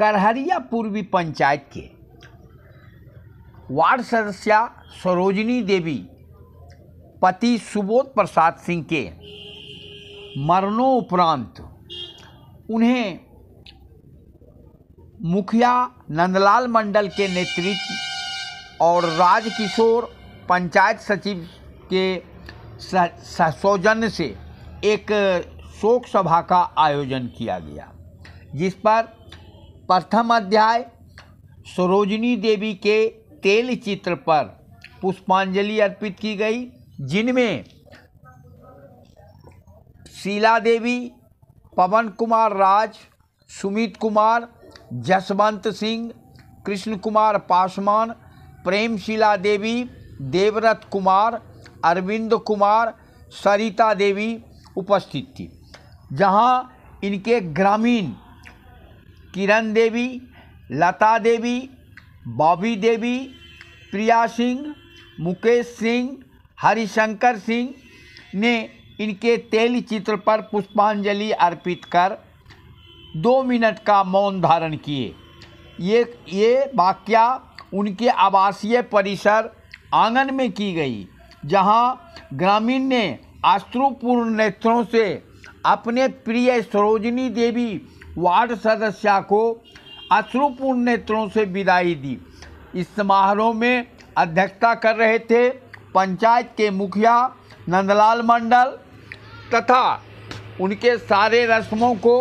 करहरिया पूर्वी पंचायत के वार्ड सदस्य सरोजनी देवी पति सुबोध प्रसाद सिंह के मरणोपरांत उन्हें मुखिया नंदलाल मंडल के नेतृत्व और राजकिशोर पंचायत सचिव के सौजन्य से एक शोक सभा का आयोजन किया गया जिस पर प्रथम अध्याय सरोजनी देवी के तेल चित्र पर पुष्पांजलि अर्पित की गई जिनमें शीला देवी पवन कुमार राज सुमित कुमार जसवंत सिंह कृष्ण कुमार पासवान प्रेमशिला देवी देवव्रत कुमार अरविंद कुमार सरिता देवी उपस्थित थी जहां इनके ग्रामीण किरण देवी लता देवी बॉबी देवी प्रिया सिंह मुकेश सिंह हरिशंकर सिंह ने इनके तेल चित्र पर पुष्पांजलि अर्पित कर दो मिनट का मौन धारण किए ये ये वाक्या उनके आवासीय परिसर आंगन में की गई जहाँ ग्रामीण ने अश्रुपूर्ण नेत्रों से अपने प्रिय सरोजनी देवी वार्ड सदस्य को अश्रुपूर्ण नेत्रों से विदाई दी इस समारोह में अध्यक्षता कर रहे थे पंचायत के मुखिया नंदलाल मंडल तथा उनके सारे रस्मों को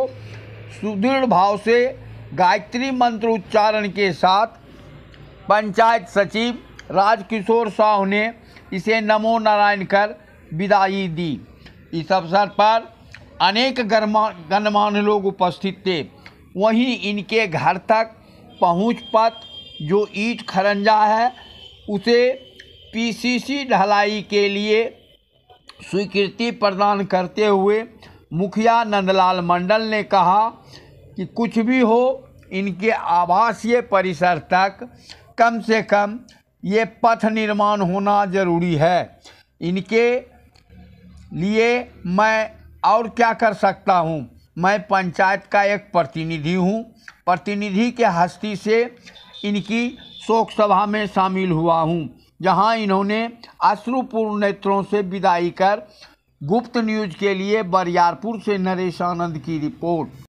सुदृढ़ भाव से गायत्री मंत्र उच्चारण के साथ पंचायत सचिव राजकिशोर साहू ने इसे नमो नारायण कर विदाई दी इस अवसर पर अनेक गणमान्य लोग उपस्थित थे वहीं इनके घर तक पहुँच पथ जो ईट खरंजा है उसे पीसीसी ढलाई के लिए स्वीकृति प्रदान करते हुए मुखिया नंदलाल मंडल ने कहा कि कुछ भी हो इनके आवासीय परिसर तक कम से कम ये पथ निर्माण होना जरूरी है इनके लिए मैं और क्या कर सकता हूँ मैं पंचायत का एक प्रतिनिधि हूँ प्रतिनिधि के हस्ती से इनकी शोक सभा में शामिल हुआ हूँ जहाँ इन्होंने अश्रुपूर्ण नेत्रों से विदाई कर गुप्त न्यूज के लिए बरियारपुर से नरेश आनंद की रिपोर्ट